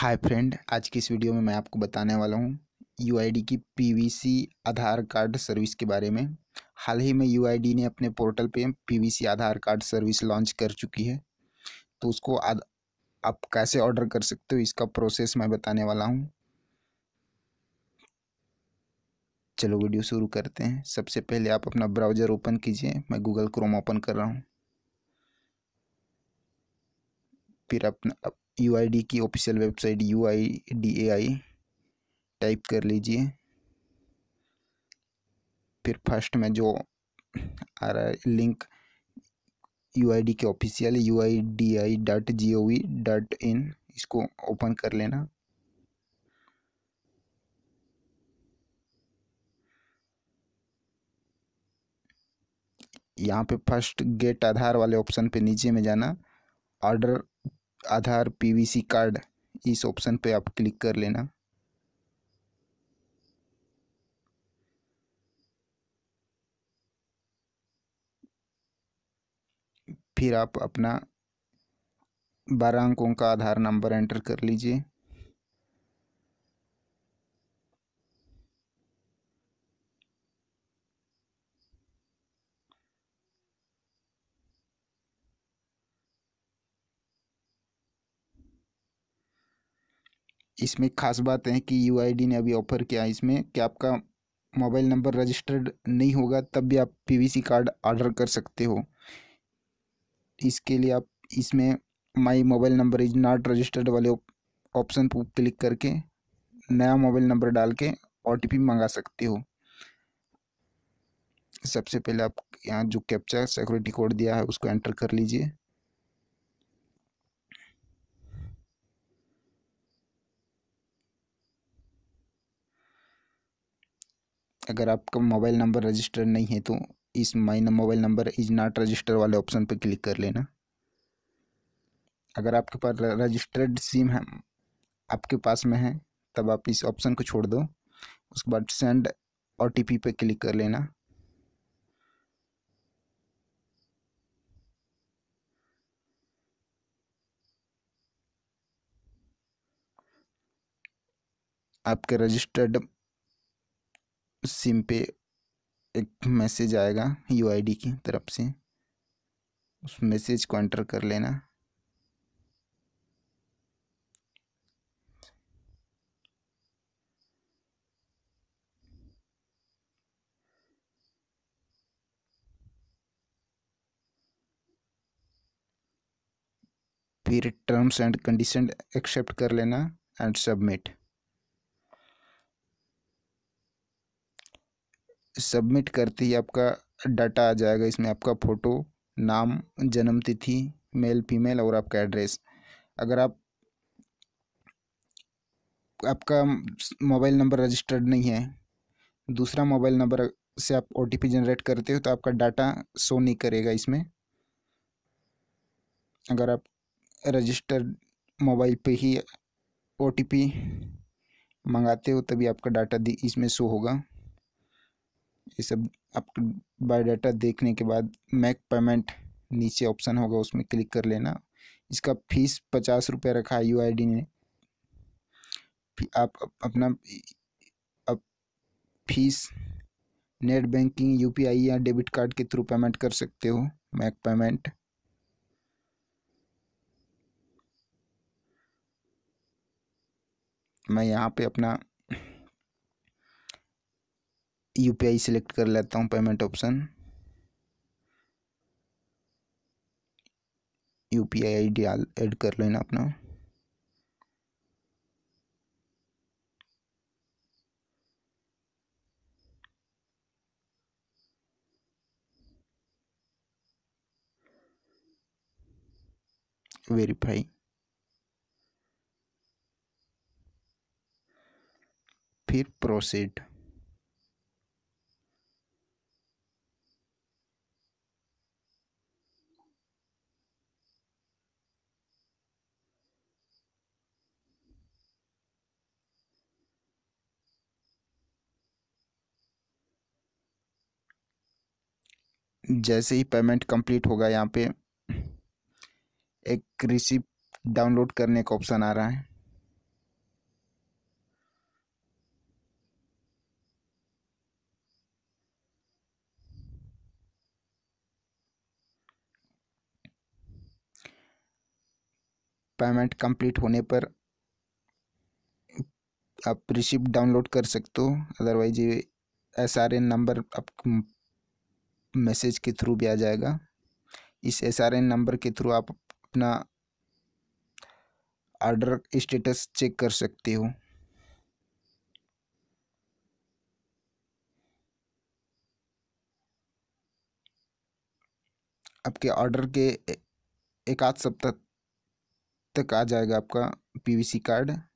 hi friend आज की इस वीडियो में मैं आपको बताने वाला हूँ यू की पीवीसी आधार कार्ड सर्विस के बारे में हाल ही में यू ने अपने पोर्टल पे PVC Aadhaar card service launch कर चुकी है तो उसको आद, आप कैसे ऑर्डर कर सकते हो इसका प्रोसेस मैं बताने वाला हूँ चलो वीडियो शुरू करते हैं सबसे पहले आप अपना ब्राउज़र ओपन कीजिए मैं गूगल क्रोम ओपन कर रहा हूँ फिर अपना यू आई डी की official website U I D A I type कर लीजिए फिर फर्स्ट में जो आ रहा है लिंक यू आई डी के official U I D I dot G O V dot in इसको ओपन कर लेना यहाँ पे फर्स्ट गेट आधार वाले ऑप्शन पे नीचे में जाना ऑर्डर आधार पीवीसी कार्ड इस ऑप्शन पे आप क्लिक कर लेना फिर आप अपना बारह अंकों का आधार नंबर एंटर कर लीजिए इसमें खास बात है कि यू ने अभी ऑफ़र किया है इसमें कि आपका मोबाइल नंबर रजिस्टर्ड नहीं होगा तब भी आप पीवीसी कार्ड ऑर्डर कर सकते हो इसके लिए आप इसमें my mobile number is not registered वाले ऑप्शन पर क्लिक करके नया मोबाइल नंबर डाल के ओ मंगा सकते हो सबसे पहले आप यहाँ जो कैप्चा सिक्योरिटी कोड दिया है उसको एंटर कर लीजिए अगर आपका मोबाइल नंबर रजिस्टर नहीं है तो इस my mobile number is not register वाले ऑप्शन पर क्लिक कर लेना अगर आपके पास रजिस्टर्ड सिम है आपके पास में है तब आप इस ऑप्शन को छोड़ दो उसके बाद सेंड ओ टी पी पर क्लिक कर लेना आपके रजिस्टर्ड सिम पे एक मैसेज आएगा यूआईडी की तरफ से उस मैसेज को एंटर कर लेना फिर टर्म्स एंड कंडीशन एक्सेप्ट कर लेना एंड सबमिट सबमिट करते ही आपका डाटा आ जाएगा इसमें आपका फ़ोटो नाम जन्म तिथि मेल फीमेल और आपका एड्रेस अगर आप आपका मोबाइल नंबर रजिस्टर्ड नहीं है दूसरा मोबाइल नंबर से आप ओ जनरेट करते हो तो आपका डाटा शो नहीं करेगा इसमें अगर आप रजिस्टर्ड मोबाइल पे ही ओ मंगाते हो तभी आपका डाटा इसमें शो होगा ये सब आपका बायोडाटा देखने के बाद मैक पेमेंट नीचे ऑप्शन होगा उसमें क्लिक कर लेना इसका फीस पचास रुपये रखा है यू ने आप अपना अप फीस नेट बैंकिंग यूपीआई या डेबिट कार्ड के थ्रू पेमेंट कर सकते हो मैक पेमेंट मैं यहाँ पे अपना यू पी आई कर लेता हूँ payment option U P I I D add कर लेना अपना वेरीफाई फिर प्रोसीड जैसे ही पेमेंट कंप्लीट होगा यहाँ पे एक रिसिप्ट डाउनलोड करने का ऑप्शन आ रहा है पेमेंट कंप्लीट होने पर आप रिसिप्ट डाउनलोड कर सकते हो अदरवाइज ये एस आर एन नंबर आप मैसेज के थ्रू भी आ जाएगा इस एस आर एन नंबर के थ्रू आप अपना ऑर्डर स्टेटस चेक कर सकते हो आपके ऑर्डर के एक आध सप्ताह तक आ जाएगा आपका पीवीसी कार्ड